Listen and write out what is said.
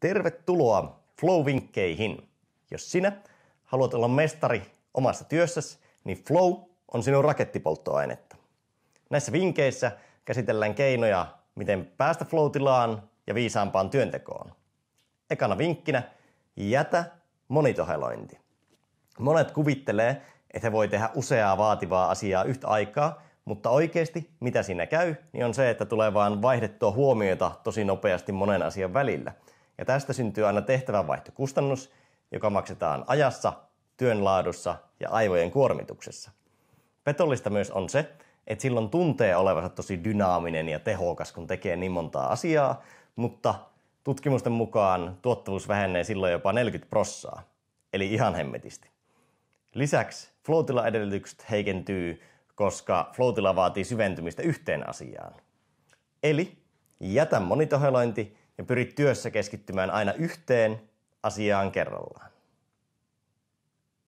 Tervetuloa Flow-vinkkeihin. Jos sinä haluat olla mestari omassa työssäsi, niin Flow on sinun rakettipolttoainetta. Näissä vinkkeissä käsitellään keinoja, miten päästä flow-tilaan ja viisaampaan työntekoon. Ekana vinkkinä jätä monitohelointi. Monet kuvittelee, että he voi tehdä useaa vaativaa asiaa yhtä aikaa, mutta oikeasti mitä siinä käy, niin on se, että tulee vaan vaihdettua huomiota tosi nopeasti monen asian välillä – ja tästä syntyy aina tehtävänvaihtokustannus, joka maksetaan ajassa, työnlaadussa ja aivojen kuormituksessa. Petollista myös on se, että silloin tuntee olevansa tosi dynaaminen ja tehokas, kun tekee niin montaa asiaa, mutta tutkimusten mukaan tuottavuus vähenee silloin jopa 40 prossaa, eli ihan hemmetisti. Lisäksi flow edellytykset heikentyy, koska flow vaatii syventymistä yhteen asiaan. Eli jätä monitohelointi ja pyri työssä keskittymään aina yhteen asiaan kerrallaan.